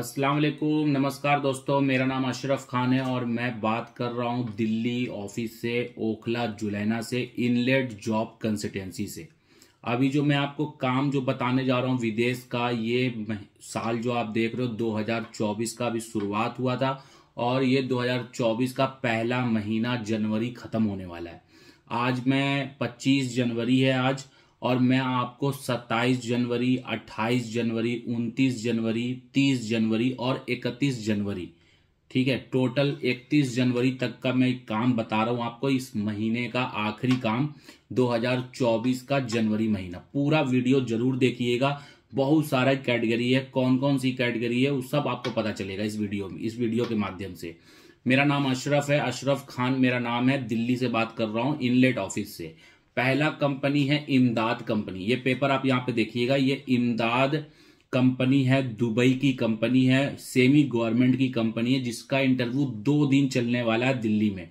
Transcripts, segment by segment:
अस्सलाम वालेकुम नमस्कार दोस्तों मेरा नाम अशरफ खान है और मैं बात कर रहा हूँ दिल्ली ऑफिस से ओखला जुलैना से इनलेट जॉब कंसल्टेंसी से अभी जो मैं आपको काम जो बताने जा रहा हूँ विदेश का ये साल जो आप देख रहे हो 2024 का अभी शुरुआत हुआ था और ये 2024 का पहला महीना जनवरी ख़त्म होने वाला है आज मैं 25 जनवरी है आज और मैं आपको 27 जनवरी 28 जनवरी 29 जनवरी 30 जनवरी और 31 जनवरी ठीक है टोटल 31 जनवरी तक का मैं काम बता रहा हूं आपको इस महीने का आखिरी काम 2024 का जनवरी महीना पूरा वीडियो जरूर देखिएगा बहुत सारा कैटेगरी है कौन कौन सी कैटेगरी है वो सब आपको पता चलेगा इस वीडियो में इस वीडियो के माध्यम से मेरा नाम अशरफ है अशरफ खान मेरा नाम है दिल्ली से बात कर रहा हूँ इनलेट ऑफिस से पहला कंपनी है इमदाद कंपनी ये पेपर आप यहां पे देखिएगा ये इमदाद कंपनी है दुबई की कंपनी है सेमी गवर्नमेंट की कंपनी है जिसका इंटरव्यू दो दिन चलने वाला है दिल्ली में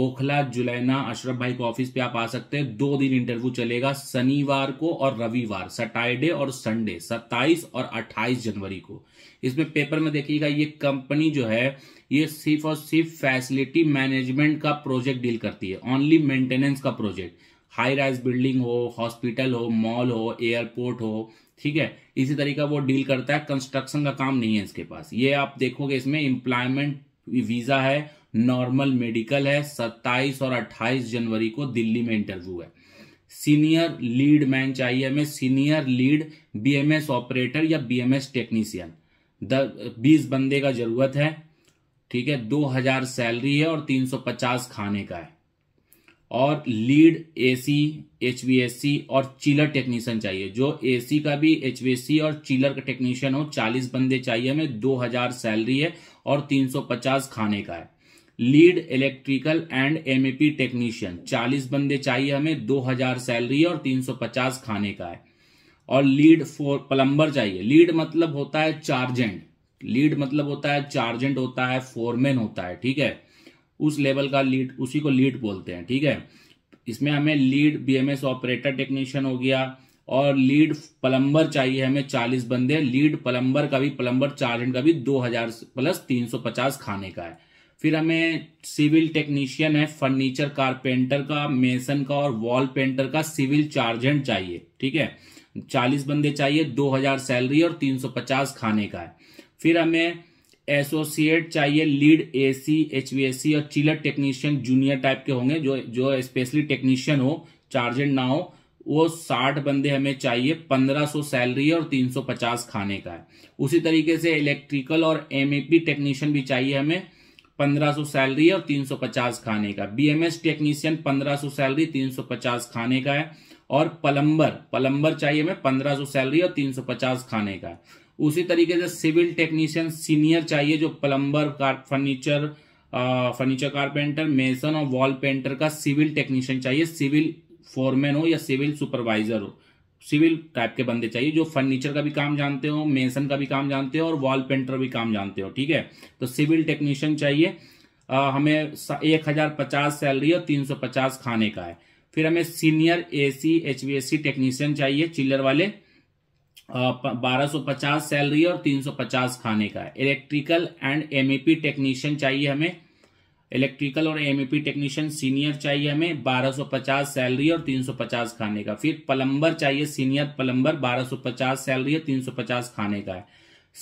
ओखला जुलैना अशरफ भाई के ऑफिस पे आप आ सकते हैं दो दिन इंटरव्यू चलेगा शनिवार को और रविवार सैटरडे और संडे 27 और 28 जनवरी को इसमें पेपर में देखिएगा ये कंपनी जो है ये सिर्फ और सिर्फ फैसिलिटी मैनेजमेंट का प्रोजेक्ट डील करती है ओनली मेंटेनेंस का प्रोजेक्ट हाई राइज बिल्डिंग हो हॉस्पिटल हो मॉल हो एयरपोर्ट हो ठीक है इसी तरीका वो डील करता है कंस्ट्रक्शन का काम नहीं है इसके पास ये आप देखोगे इसमें इम्प्लायमेंट वीजा है नॉर्मल मेडिकल है 27 और 28 जनवरी को दिल्ली में इंटरव्यू है सीनियर लीड मैन चाहिए हमें सीनियर लीड बीएमएस ऑपरेटर या बीएमएस टेक्नीशियन द बीस बंदे का जरूरत है ठीक है दो हजार सैलरी है और तीन सौ पचास खाने का है और लीड एसी एचवीएससी और चिलर टेक्नीशियन चाहिए जो एसी का भी एचवीएससी और चिलर का टेक्नीशियन हो 40 बंदे चाहिए हमें 2000 सैलरी है और 350 खाने का है lead electrical and MAP technician 40 बंदे चाहिए हमें 2000 सैलरी और 350 खाने का है और लीड फोर प्लम्बर चाहिए लीड मतलब होता है चार्जेंट लीड मतलब होता है चार्जेंट होता है फोरमैन होता है ठीक है उस लेवल का लीड उसी को लीड बोलते हैं ठीक है इसमें हमें लीड बीएमएस ऑपरेटर टेक्नीशियन हो गया और लीड प्लम्बर चाहिए हमें चालीस बंदे लीड प्लम्बर का भी प्लम्बर चार्जेंट का भी दो हजार प्लस तीन सौ पचास खाने का है फिर हमें सिविल टेक्नीशियन है फर्नीचर कारपेंटर का मेसन का और वॉल पेंटर का सिविल चार्जेंट चाहिए ठीक है चालीस बंदे चाहिए दो हजार सैलरी और तीन सौ पचास खाने का है फिर हमें एसोसिएट चाहिए लीड एसी एचवीएसी और चिलर टेक्नीशियन जूनियर टाइप के होंगे जो जो स्पेशली टेक्नीशियन हो चार्जेंट ना हो वो साठ बंदे हमें चाहिए पंद्रह सौ सैलरी है और तीन सौ पचास खाने का है उसी तरीके से इलेक्ट्रिकल और एमएपी टेक्नीशियन भी चाहिए हमें पंद्रह सौ सैलरी है और तीन सौ पचास खाने का एस टेक्नीशियन पंद्रह सौ सैलरी तीन सौ पचास खाने का है और पलम्बर पलम्बर चाहिए हमें पंद्रह सौ सैलरी और तीन सौ पचास खाने का है उसी तरीके से सिविल टेक्नीशियन सीनियर चाहिए जो plumber furniture furniture carpenter mason और वॉल पेंटर का सिविल टेक्नीशियन चाहिए सिविल फोरमैन हो या सिविल सुपरवाइजर हो सिविल टाइप के बंदे चाहिए जो फर्नीचर का भी काम जानते हो मेसन का भी काम जानते हो और वॉल पेंटर भी काम जानते हो ठीक है तो सिविल टेक्नीशियन चाहिए आ, हमें एक हजार पचास सैलरी और तीन सौ पचास खाने का है फिर हमें सीनियर एसी एचवीएससी टेक्नीशियन चाहिए चिल्लर वाले 1250 सैलरी और 350 खाने का इलेक्ट्रिकल एंड एमएपी टेक्नीशियन चाहिए हमें इलेक्ट्रिकल और एमएपी टेक्नीशियन सीनियर चाहिए हमें 1250 सैलरी और 350 खाने का फिर प्लम्बर चाहिए सीनियर प्लम्बर 1250 सैलरी और 350 खाने का है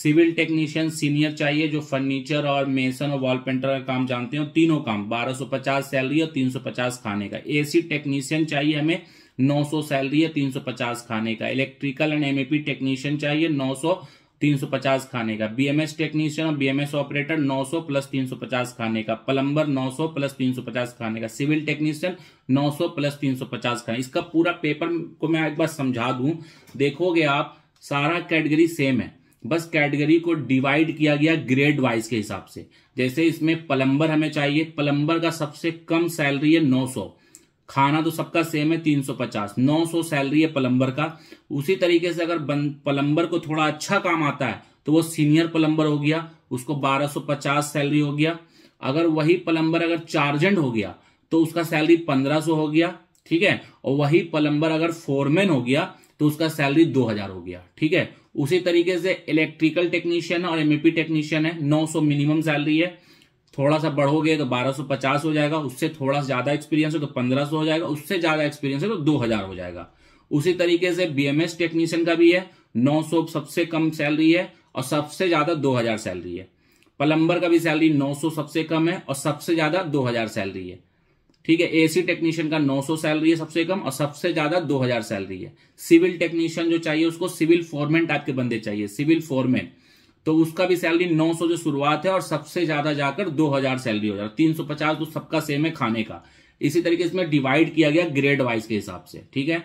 सिविल टेक्नीशियन सीनियर चाहिए जो फर्नीचर और मेसन और वॉल पेंटर का काम जानते हो तीनों काम 1250 सैलरी और 350 खाने का एसी टेक्नीशियन चाहिए हमें 900 सैलरी है 350 खाने का इलेक्ट्रिकल एंड एमएपी टेक्नीशियन चाहिए 900 350 खाने का बीएमएस टेक्नीशियन और बीएमएस ऑपरेटर 900 प्लस 350 खाने का प्लम्बर 900 प्लस 350 खाने का सिविल टेक्नीशियन 900 प्लस 350 खाने इसका पूरा पेपर को मैं एक बार समझा दू देखोगे आप सारा कैटेगरी सेम है बस कैटेगरी को डिवाइड किया गया ग्रेड वाइज के हिसाब से जैसे इसमें प्लम्बर हमें चाहिए प्लम्बर का सबसे कम सैलरी है 900 खाना तो सबका सेम है 350 900 सैलरी है प्लम्बर का उसी तरीके से अगर प्लम्बर को थोड़ा अच्छा काम आता है तो वो सीनियर प्लम्बर हो गया उसको 1250 सैलरी हो गया अगर वही प्लम्बर अगर चार्जेंट हो गया तो उसका सैलरी 1500 हो गया ठीक है और वही प्लम्बर अगर फोरमैन हो गया तो उसका सैलरी 2000 हो गया ठीक है उसी तरीके से इलेक्ट्रिकल टेक्नीशियन और एमएपी टेक्नीशियन e है 900 मिनिमम सैलरी है थोड़ा सा बढ़ोगे तो 1250 हो जाएगा उससे थोड़ा सा ज़्यादा एक्सपीरियंस है तो 1500 हो जाएगा उससे ज़्यादा एक्सपीरियंस है तो 2000 हो जाएगा उसी तरीके से बीएमएस टेक्नीशियन का भी है 900 सबसे कम सैलरी है और सबसे ज़्यादा 2000 सैलरी है प्लम्बर का भी सैलरी 900 सबसे कम है और सबसे ज़्यादा 2000 सैलरी है ठीक है एसी टेक्नीशियन का 900 सैलरी है सबसे कम और सबसे ज्यादा 2000 सैलरी है सिविल टेक्नीशियन जो चाहिए उसको सिविल फॉरमैन टाइप के बंदे चाहिए सिविल फॉरमैन तो उसका भी सैलरी 900 जो शुरुआत है और सबसे ज्यादा जाकर 2000 सैलरी हो जाए तीन तो सबका सेम है खाने का इसी तरीके इसमें डिवाइड किया गया ग्रेड वाइज के हिसाब से ठीक है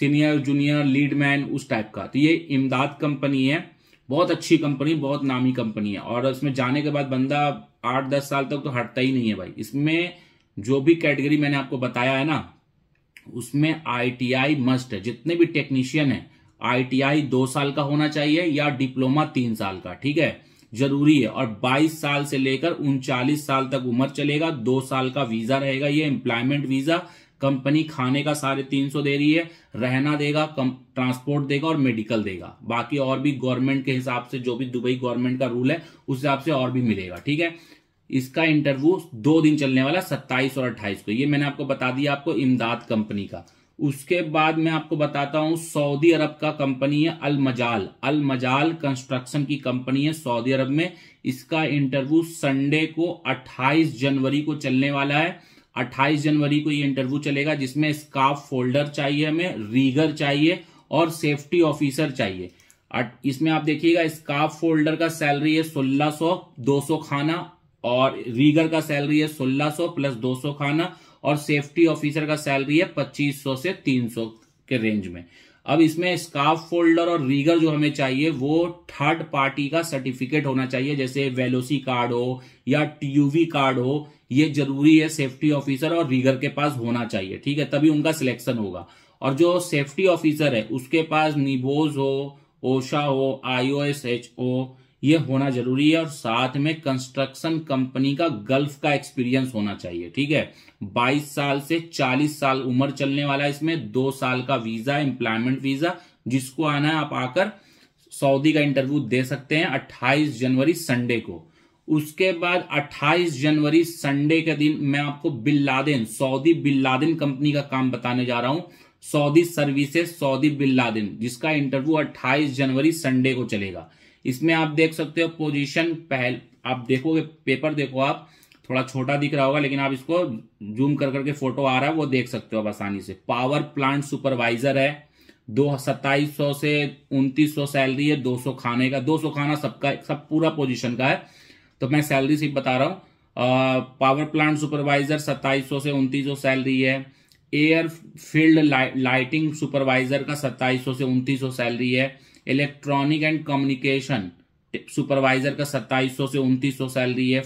सीनियर जूनियर लीड मैन उस टाइप का तो ये इमदाद कंपनी है बहुत अच्छी कंपनी बहुत नामी कंपनी है और इसमें जाने के बाद बंदा आठ दस साल तक तो हटता ही नहीं है भाई इसमें जो भी कैटेगरी मैंने आपको बताया है ना उसमें आईटीआई मस्ट है जितने भी टेक्नीशियन है आईटीआई दो साल का होना चाहिए या डिप्लोमा तीन साल का ठीक है जरूरी है और 22 साल से लेकर उनचालीस साल तक उम्र चलेगा दो साल का वीजा रहेगा ये एम्प्लॉयमेंट वीजा कंपनी खाने का साढ़े तीन सौ दे रही है रहना देगा ट्रांसपोर्ट देगा और मेडिकल देगा बाकी और भी गवर्नमेंट के हिसाब से जो भी दुबई गवर्नमेंट का रूल है उस हिसाब से और भी मिलेगा ठीक है इसका इंटरव्यू दो दिन चलने वाला सत्ताईस और अट्ठाईस को ये मैंने आपको बता दिया आपको इमदाद कंपनी का उसके बाद मैं आपको बताता हूं सऊदी अरब का कंपनी है अल मजाल अल मजाल कंस्ट्रक्शन की कंपनी है सऊदी अरब में इसका इंटरव्यू संडे को 28 जनवरी को चलने वाला है 28 जनवरी को ये इंटरव्यू चलेगा जिसमें स्काफ फोल्डर चाहिए हमें रीगर चाहिए और सेफ्टी ऑफिसर चाहिए इसमें आप देखिएगा स्काफ फोल्डर का सैलरी है सोलह सौ खाना और रीगर का सैलरी है सोलह प्लस दो खाना और सेफ्टी ऑफिसर का सैलरी है सौ से सौ के रेंज में अब इसमें स्काफ फोल्डर और रीगर जो हमें चाहिए वो थर्ड पार्टी का सर्टिफिकेट होना चाहिए जैसे वेलोसी कार्ड हो या टीयूवी कार्ड हो ये जरूरी है सेफ्टी ऑफिसर और रीगर के पास होना चाहिए ठीक है तभी उनका सिलेक्शन होगा और जो सेफ्टी ऑफिसर है उसके पास निबोज हो ओशा हो IO O S H O ये होना जरूरी है और साथ में कंस्ट्रक्शन कंपनी का गल्फ का एक्सपीरियंस होना चाहिए ठीक है 22 साल से 40 साल उम्र चलने वाला है इसमें दो साल का वीजा एम्प्लॉयमेंट वीजा जिसको आना है आप आकर सऊदी का इंटरव्यू दे सकते हैं 28 जनवरी संडे को उसके बाद 28 जनवरी संडे के दिन मैं आपको Binladin Laden Saudi Binladin Laden company का काम बताने जा रहा हूं Saudi services Saudi Binladin Laden जिसका इंटरव्यू 28 जनवरी संडे को चलेगा इसमें आप देख सकते हो पोजीशन पहल आप देखोगे पेपर देखो आप थोड़ा छोटा दिख रहा होगा लेकिन आप इसको जूम कर करके फोटो आ रहा है वो देख सकते हो आप आसानी से पावर प्लांट सुपरवाइजर है दो सत्ताईस सौ से उन्तीस सौ सैलरी है दो सौ खाने का दो सौ खाना सबका सब पूरा पोजीशन का है तो मैं सैलरी सिर्फ बता रहा हूँ पावर प्लांट सुपरवाइजर सत्ताईस सौ से उन्तीस सौ सैलरी है एयर फील्ड लाइटिंग सुपरवाइजर का सत्ताईस सौ से उन्तीस सौ सैलरी है इलेक्ट्रॉनिक एंड कम्युनिकेशन सुपरवाइजर का सत्ताईस से 2900 सैलरी है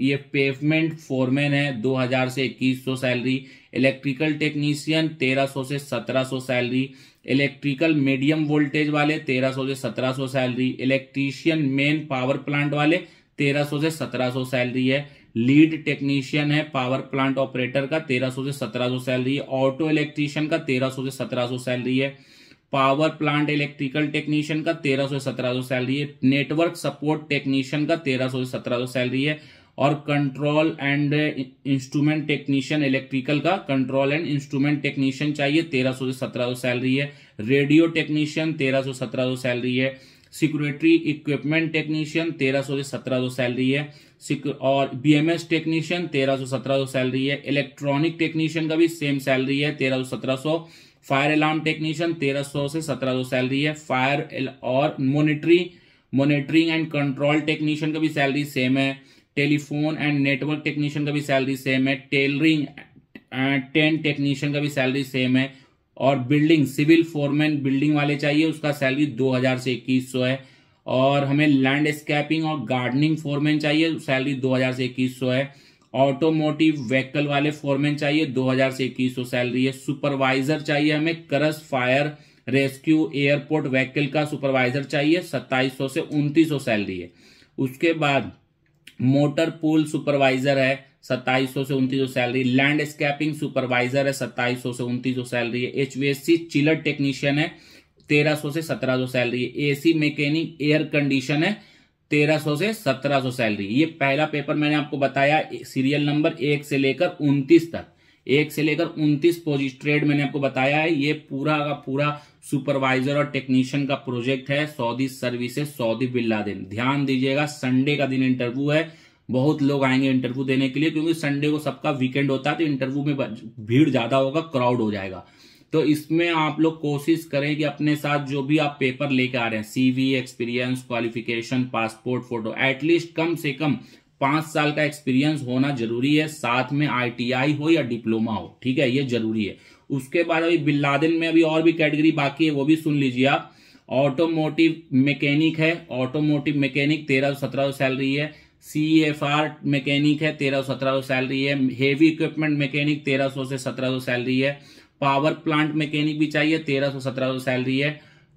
ये पेवमेंट फोरमैन है 2000 से 2100 सैलरी इलेक्ट्रिकल टेक्नीशियन 1300 से 1700 सैलरी इलेक्ट्रिकल मीडियम वोल्टेज वाले 1300 से 1700 salary electrician main power plant वाले 1300 से 1700 सैलरी है लीड टेक्नीशियन है पावर प्लांट ऑपरेटर का 1300 से 1700 सैलरी है ऑटो इलेक्ट्रीशियन का 1300 से 1700 सैलरी है पावर प्लांट इलेक्ट्रिकल टेक्नीशियन का तेरह सौ सत्रह सौ सैलरी है नेटवर्क सपोर्ट टेक्नीशियन का तेरह सौ सत्रह सौ सैलरी है और control and instrument technician electrical का कंट्रोल एंड इंस्ट्रूमेंट टेक्नीशियन चाहिए तेरह सौ से सत्रह सौ सैलरी है रेडियो टेक्नीशियन तेरह सौ सत्रह सौ सैलरी है सिक्योरिटी इक्विपमेंट टेक्नीशियन तेरह सौ से सत्रह सौ सैलरी है और बीएमएस टेक्नीशियन तेरह सौ सत्रह सौ सैलरी है इलेक्ट्रॉनिक टेक्नीशियन का भी सेम सैलरी है तेरह सौ सत्रह सौ फायर अलार्म टेक्नीशियन 1300 से 1700 सैलरी है फायर और monitory monitoring and control technician का भी सैलरी सेम है टेलीफोन एंड नेटवर्क टेक्नीशियन का भी सैलरी सेम है टेलरिंग टेन टेक्नीशियन का भी सैलरी सेम है और बिल्डिंग सिविल फोरमैन बिल्डिंग वाले चाहिए उसका सैलरी 2000 से 2100 है और हमें लैंडस्केपिंग और गार्डनिंग फोरमैन चाहिए सैलरी 2000 से 2100 है ऑटोमोटिव व्हीकल वाले फोरमैन चाहिए 2000 से इक्कीस सौ सैलरी है सुपरवाइजर चाहिए हमें crash fire rescue airport vehicle का सुपरवाइजर चाहिए 2700 से सौ सैलरी है उसके बाद मोटर पूल सुपरवाइजर है 2700 से सौ सैलरी लैंडस्केपिंग सुपरवाइजर है 2700 से सौ सैलरी है एचवीएससी चिलर टेक्नीशियन है 1300 से 1700 सैलरी है एसी मैकेनिक एयर कंडीशन है 1300 से 1700 सैलरी ये पहला पेपर मैंने आपको बताया सीरियल नंबर एक से लेकर उनतीस तक एक से लेकर उन्तीस पोजिट ट्रेड मैंने आपको बताया है ये पूरा का पूरा सुपरवाइजर और टेक्नीशियन का प्रोजेक्ट है सऊदी सर्विसेज सऊदी बिल्ला दिन ध्यान दीजिएगा संडे का दिन इंटरव्यू है बहुत लोग आएंगे इंटरव्यू देने के लिए क्योंकि संडे को सबका वीकेंड होता है तो इंटरव्यू में भीड़ ज्यादा होगा क्राउड हो जाएगा तो इसमें आप लोग कोशिश करें कि अपने साथ जो भी आप पेपर लेके आ रहे हैं CV experience qualification passport photo at least कम से कम पांच साल का एक्सपीरियंस होना जरूरी है साथ में आईटीआई हो या डिप्लोमा हो ठीक है ये जरूरी है उसके बाद अभी बिल्लादिन में अभी और भी कैटेगरी बाकी है वो भी सुन लीजिए आप ऑटोमोटिव मैकेनिक है ऑटोमोटिव मैकेनिक तेरह सौ सत्रह सैलरी है सी एफ आर मैकेनिक है तेरह सौ सत्रह सैलरी है हेवी इक्विपमेंट मैकेनिक तेरह सौ से सत्रह सौ सैलरी है पावर प्लांट मैकेनिक भी चाहिए तेरह सौ सत्रह सौ सैलरी है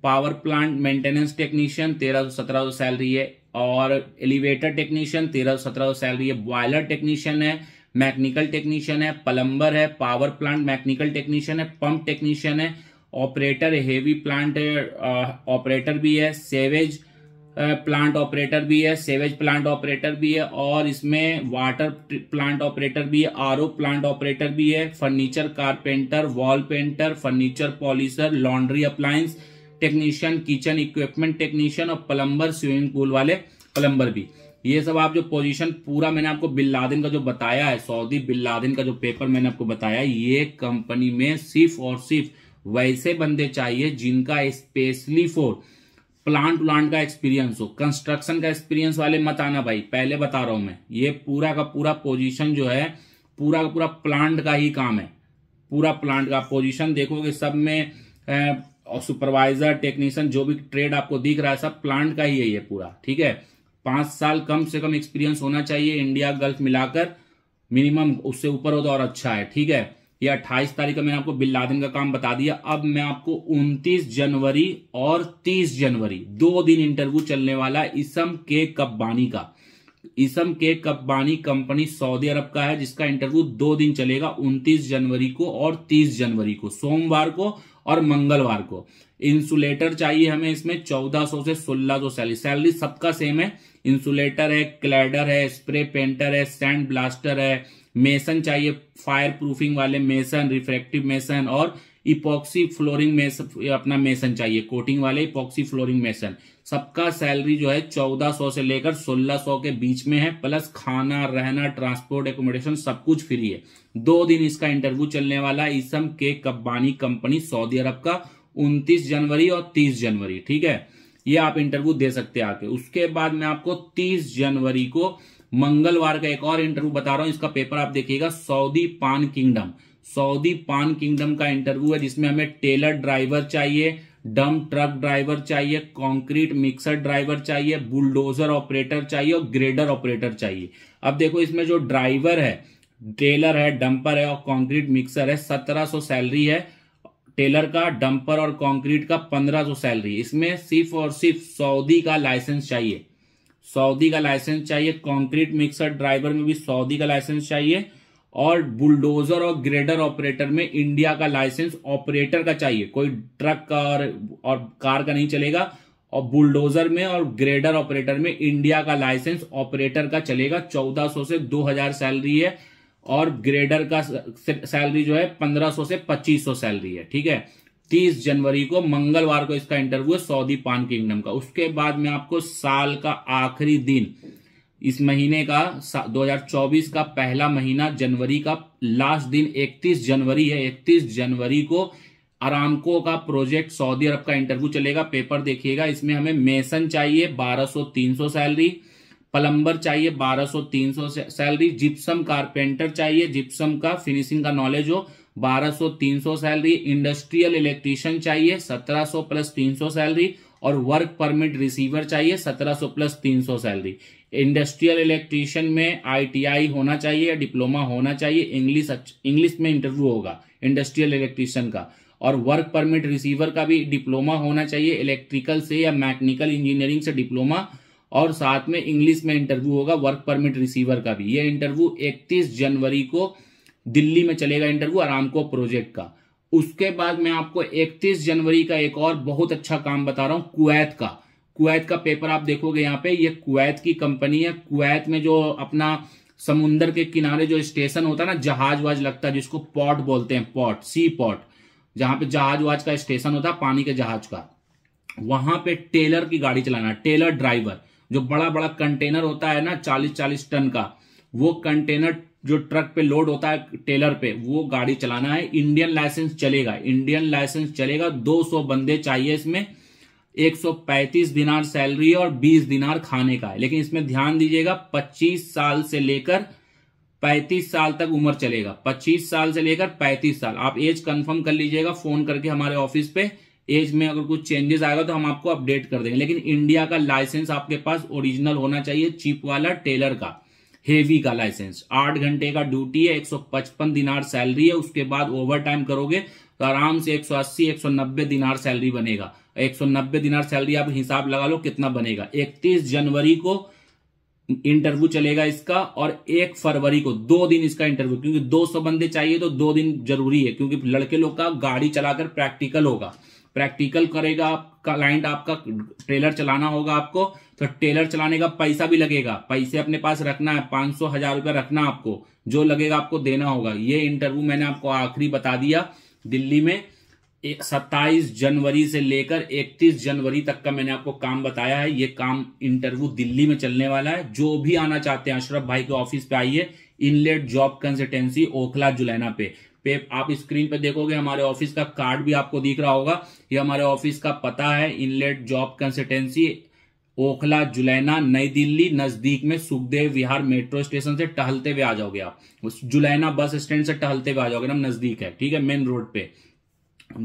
पावर प्लांट मेंटेनेंस टेक्नीशियन तेरह सौ सत्रह सौ सैलरी है और एलिवेटर टेक्नीशियन तेरह सौ सत्रह सौ सैलरी है बॉयलर टेक्नीशियन है मैकेनिकल टेक्नीशियन है प्लम्बर है पावर प्लांट मैकेनिकल टेक्नीशियन है पंप टेक्नीशियन है ऑपरेटर हेवी प्लांट ऑपरेटर भी है सेवेज प्लांट ऑपरेटर भी है सेवेज प्लांट ऑपरेटर भी है और इसमें वाटर प्लांट ऑपरेटर भी है आर प्लांट ऑपरेटर भी है furniture carpenter wall painter furniture polisher laundry appliance technician kitchen equipment technician और प्लम्बर स्विमिंग पूल वाले प्लम्बर भी ये सब आप जो पोजीशन पूरा मैंने आपको बिल्लादिन का जो बताया है सऊदी बिल्लादिन का जो पेपर मैंने आपको बताया ये कंपनी में सिर्फ और सिर्फ वैसे बंदे चाहिए जिनका स्पेशली फॉर प्लांट व्लांट का एक्सपीरियंस हो कंस्ट्रक्शन का एक्सपीरियंस वाले मत आना भाई पहले बता रहा हूं मैं ये पूरा का पूरा पोजीशन जो है पूरा का पूरा प्लांट का ही काम है पूरा प्लांट का पोजीशन देखोगे सब में सुपरवाइजर टेक्नीशियन जो भी ट्रेड आपको दिख रहा है सब प्लांट का ही है ये पूरा ठीक है पांच साल कम से कम एक्सपीरियंस होना चाहिए इंडिया गल्फ मिलाकर मिनिमम उससे ऊपर हो तो और अच्छा है ठीक है ये 28 तारीख का मैंने आपको बिल लादिन का काम बता दिया अब मैं आपको 29 जनवरी और 30 जनवरी दो दिन इंटरव्यू चलने वाला इसम के कब्बानी का इसम के कब्बानी कंपनी सऊदी अरब का है जिसका इंटरव्यू दो दिन चलेगा 29 जनवरी को और 30 जनवरी को सोमवार को और मंगलवार को इंसुलेटर चाहिए हमें इसमें सौ से सौ सैलरी सैलरी सबका सेम है इंसुलेटर है क्लैडर है स्प्रे पेंटर है सैंड ब्लास्टर है मेसन चाहिए फायर प्रूफिंग वाले मेसन रिफ्रेक्टिव मेसन और इपॉक्सी फ्लोरिंग मेसन अपना मेसन चाहिए कोटिंग वाले इपॉक्सी फ्लोरिंग मेसन सबका सैलरी जो है 1400 से लेकर 1600 के बीच में है प्लस खाना रहना ट्रांसपोर्ट एकोमोडेशन सब कुछ फ्री है दो दिन इसका इंटरव्यू चलने वाला इसम के कब्बानी कंपनी सऊदी अरब का 29 जनवरी और 30 जनवरी ठीक है ये आप इंटरव्यू दे सकते हैं आके उसके बाद मैं आपको 30 जनवरी को मंगलवार का एक और इंटरव्यू बता रहा हूं इसका पेपर आप देखिएगा Saudi pan kingdom Saudi pan kingdom का इंटरव्यू है जिसमें हमें टेलर ड्राइवर चाहिए डम ट्रक ड्राइवर चाहिए कंक्रीट मिक्सर ड्राइवर चाहिए बुलडोजर ऑपरेटर चाहिए और ग्रेडर ऑपरेटर चाहिए अब देखो इसमें जो ड्राइवर है ट्रेलर है डंपर है और कंक्रीट मिक्सर है सत्रह सौ सैलरी है टेलर का डंपर और कंक्रीट का पंद्रह सौ सैलरी इसमें सिर्फ और सिर्फ सऊदी का लाइसेंस चाहिए सऊदी का लाइसेंस चाहिए कंक्रीट मिक्सर ड्राइवर में भी सऊदी का लाइसेंस चाहिए और बुलडोजर और ग्रेडर ऑपरेटर में इंडिया का लाइसेंस ऑपरेटर का चाहिए कोई ट्रक का और, और कार का नहीं चलेगा और बुलडोजर में और ग्रेडर ऑपरेटर में इंडिया का लाइसेंस ऑपरेटर का चलेगा 1400 से 2000 सैलरी है और ग्रेडर का सैलरी जो है 1500 से 2500 सैलरी है ठीक है 30 जनवरी को मंगलवार को इसका इंटरव्यू है सऊदी पान किंगडम का उसके बाद में आपको साल का आखिरी दिन इस महीने का 2024 का पहला महीना जनवरी का लास्ट दिन 31 जनवरी है 31 जनवरी को आरामको का प्रोजेक्ट सऊदी अरब का इंटरव्यू चलेगा पेपर देखिएगा इसमें हमें मेसन चाहिए 1200 300 सैलरी प्लम्बर चाहिए 1200 300 सैलरी जिप्सम कारपेंटर चाहिए जिप्सम का फिनिशिंग का नॉलेज हो 1200 300 सैलरी इंडस्ट्रियल इलेक्ट्रीशियन चाहिए 1700 प्लस 300 सैलरी और वर्क परमिट रिसीवर चाहिए 1700 प्लस 300 सैलरी इंडस्ट्रियल इलेक्ट्रीशियन में आईटीआई होना चाहिए या डिप्लोमा होना चाहिए इंग्लिश इंग्लिश में इंटरव्यू होगा इंडस्ट्रियल इलेक्ट्रीशियन का और वर्क परमिट रिसीवर का भी डिप्लोमा होना चाहिए इलेक्ट्रिकल से या मैकेनिकल इंजीनियरिंग से डिप्लोमा और साथ में इंग्लिश में इंटरव्यू होगा वर्क परमिट रिसीवर का भी ये इंटरव्यू 31 जनवरी को दिल्ली में चलेगा इंटरव्यू आरामको प्रोजेक्ट का उसके बाद मैं आपको 31 जनवरी का एक और बहुत अच्छा काम बता रहा हूँ कुवैत का कुवैत का पेपर आप देखोगे यहाँ पे ये कुवैत की कंपनी है कुवैत में जो अपना समुन्दर के किनारे जो स्टेशन होता है ना जहाज वाज लगता है जिसको पॉट बोलते हैं पॉट सी पॉट जहां पे जहाज वहाज का स्टेशन होता है पानी के जहाज का वहां पे टेलर की गाड़ी चलाना टेलर ड्राइवर जो बड़ा बड़ा कंटेनर होता है ना चालीस चालीस टन का वो कंटेनर जो ट्रक पे लोड होता है टेलर पे वो गाड़ी चलाना है इंडियन लाइसेंस चलेगा इंडियन लाइसेंस चलेगा 200 बंदे चाहिए इसमें 135 दिनार सैलरी और 20 दिनार खाने का है लेकिन इसमें ध्यान दीजिएगा 25 साल से लेकर 35 साल तक उम्र चलेगा 25 साल से लेकर 35 साल आप एज कंफर्म कर लीजिएगा फोन करके हमारे ऑफिस पे एज में अगर कुछ चेंजेस आएगा तो हम आपको अपडेट कर देंगे लेकिन इंडिया का लाइसेंस आपके पास ओरिजिनल होना चाहिए चीप वाला टेलर का हेवी का लाइसेंस आठ घंटे का ड्यूटी है 155 दिनार सैलरी है उसके बाद ओवर टाइम करोगे तो आराम से 180 190 दिनार सैलरी बनेगा 190 दिनार सैलरी आप हिसाब लगा लो कितना बनेगा 31 जनवरी को इंटरव्यू चलेगा इसका और एक फरवरी को दो दिन इसका इंटरव्यू क्योंकि दो सौ बंदे चाहिए तो दो दिन जरूरी है क्योंकि लड़के लोग का गाड़ी चलाकर प्रैक्टिकल होगा प्रैक्टिकल करेगा क्लाइंट आपका ट्रेलर चलाना होगा आपको तो ट्रेलर चलाने का पैसा भी लगेगा पैसे अपने पास रखना है पांच सौ हजार रुपया रखना आपको जो लगेगा आपको देना होगा ये इंटरव्यू मैंने आपको आखिरी बता दिया दिल्ली में सत्ताईस जनवरी से लेकर इकतीस जनवरी तक का मैंने आपको काम बताया है ये काम इंटरव्यू दिल्ली में चलने वाला है जो भी आना चाहते हैं अशरफ भाई के ऑफिस पे आइए inlet job consultancy Okhla Julena पे पे आप स्क्रीन पे देखोगे हमारे ऑफिस का कार्ड भी आपको दिख रहा होगा ये हमारे ऑफिस का पता है inlet job consultancy Okhla Julaina नई दिल्ली नजदीक में सुखदेव विहार मेट्रो स्टेशन से टहलते हुए आ जाओगे आप उस जुलैना बस स्टैंड से टहलते हुए आ जाओगे ना नजदीक है ठीक है मेन रोड पे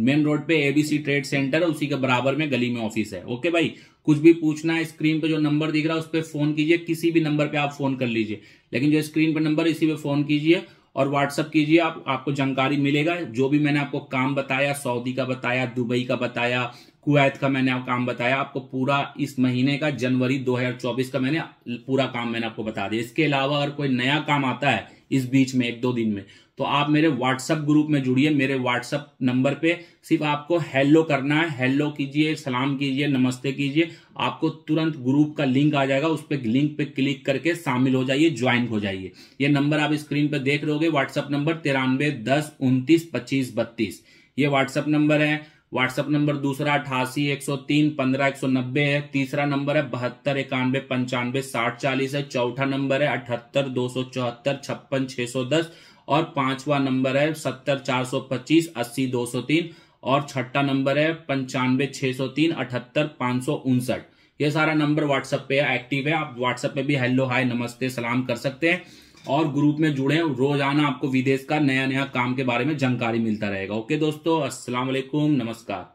मेन रोड पे एबीसी ट्रेड सेंटर है उसी के बराबर में गली में ऑफिस है ओके भाई कुछ भी पूछना है स्क्रीन पे जो नंबर दिख रहा है उस पर फोन कीजिए किसी भी नंबर पे आप फोन कर लीजिए लेकिन जो स्क्रीन पे नंबर इसी पे फोन कीजिए और व्हाट्सअप कीजिए आप आपको जानकारी मिलेगा जो भी मैंने आपको काम बताया सऊदी का बताया दुबई का बताया कुवैत का मैंने आप काम बताया आपको पूरा इस महीने का जनवरी 2024 का मैंने पूरा काम मैंने आपको बता दिया इसके अलावा अगर कोई नया काम आता है इस बीच में एक दो दिन में तो आप मेरे व्हाट्सएप ग्रुप में जुड़िए मेरे व्हाट्सएप नंबर पे सिर्फ आपको हेलो करना है हेलो कीजिए सलाम कीजिए नमस्ते कीजिए आपको तुरंत ग्रुप का लिंक आ जाएगा उस पर लिंक पे क्लिक करके शामिल हो जाइए ज्वाइन हो जाइए ये नंबर आप स्क्रीन पर देख रहे व्हाट्सएप नंबर तिरानवे दस उनतीस पच्चीस बत्तीस ये व्हाट्सएप नंबर है व्हाट्सएप नंबर दूसरा अठासी एक सौ तीन पंद्रह एक सौ नब्बे है तीसरा नंबर है बहत्तर इक्यानबे पंचानबे साठ चालीस है चौथा नंबर है अठहत्तर दो सौ चौहत्तर छप्पन छह सौ दस और पांचवा नंबर है सत्तर चार सौ पच्चीस अस्सी दो सौ तीन और छठा नंबर है पंचानबे छह सौ तीन अठहत्तर पांच सौ उनसठ ये सारा नंबर व्हाट्सएप पे एक्टिव है आप व्हाट्सएप पे भी हेलो हाय नमस्ते सलाम कर सकते हैं और ग्रुप में जुड़े रोजाना आपको विदेश का नया नया काम के बारे में जानकारी मिलता रहेगा ओके दोस्तों असलामेकुम नमस्कार